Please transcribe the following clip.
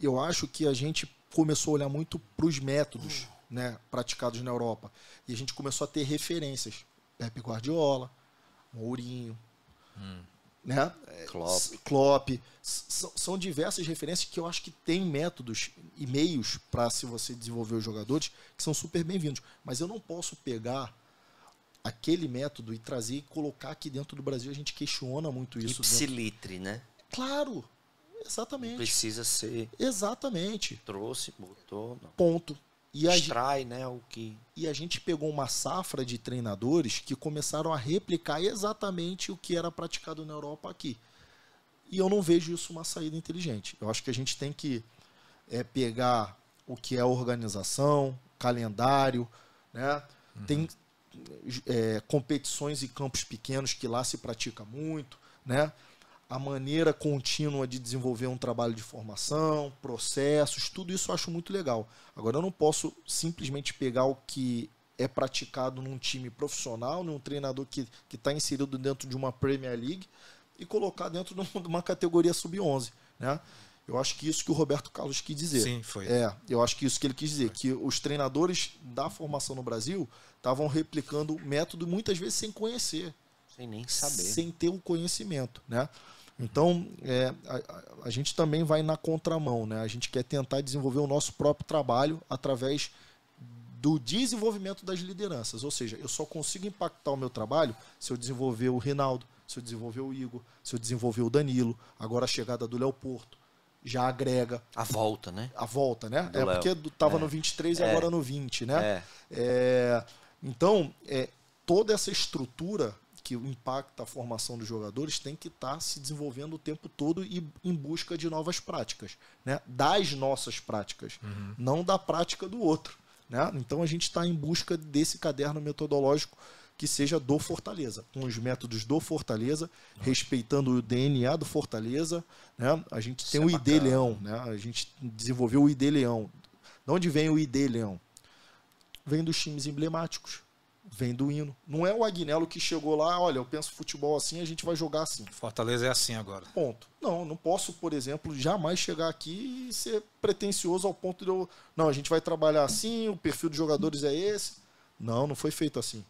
eu acho que a gente começou a olhar muito para os métodos né, praticados na Europa. E a gente começou a ter referências. Pepe Guardiola, Mourinho, hum. né? Klopp. Klopp. são diversas referências que eu acho que tem métodos e meios para se você desenvolver os jogadores que são super bem-vindos. Mas eu não posso pegar aquele método e trazer e colocar aqui dentro do Brasil. A gente questiona muito isso. Né? Ipsilitre, né? Claro, Exatamente. Não precisa ser. Exatamente. Trouxe, botou. Não. Ponto. E Extrai, gente, né, o que... E a gente pegou uma safra de treinadores que começaram a replicar exatamente o que era praticado na Europa aqui. E eu não vejo isso uma saída inteligente. Eu acho que a gente tem que é, pegar o que é organização, calendário, né? Uhum. Tem é, competições e campos pequenos que lá se pratica muito, né? a maneira contínua de desenvolver um trabalho de formação, processos, tudo isso eu acho muito legal. Agora, eu não posso simplesmente pegar o que é praticado num time profissional, num treinador que está inserido dentro de uma Premier League e colocar dentro de uma categoria sub-11, né? Eu acho que isso que o Roberto Carlos quis dizer. Sim, foi. É, eu acho que isso que ele quis dizer, foi. que os treinadores da formação no Brasil estavam replicando o método muitas vezes sem conhecer. Sem nem saber. Sem ter o conhecimento, né? Então, é, a, a, gente também vai na contramão, né? A gente quer tentar desenvolver o nosso próprio trabalho através do desenvolvimento das lideranças. Ou seja, eu só consigo impactar o meu trabalho se eu desenvolver o Rinaldo, se eu desenvolver o Igor, se eu desenvolver o Danilo, agora a chegada do Léo Porto. Já agrega. A volta, né? A volta, né? Do é Léo. porque estava é. no 23 é. e agora é. no 20, né? É. é. Então, é, toda essa estrutura que impacta a formação dos jogadores tem que estar tá se desenvolvendo o tempo todo e em busca de novas práticas, né? das nossas práticas, uhum. não da prática do outro. Né? Então a gente está em busca desse caderno metodológico que seja do Fortaleza, com os métodos do Fortaleza, Nossa. respeitando o DNA do Fortaleza. Né? A gente tem é o bacana. ID Leão, né? a gente desenvolveu o ID Leão. De onde vem o ID Leão? Vem dos times emblemáticos vem do hino. Não é o Agnello que chegou lá, olha, eu penso futebol assim, a gente vai jogar assim. Fortaleza é assim agora. Ponto. Não, não posso, por exemplo, jamais chegar aqui e ser pretencioso ao ponto de eu. Não, a gente vai trabalhar assim, o perfil dos jogadores é esse. Não, não foi feito assim.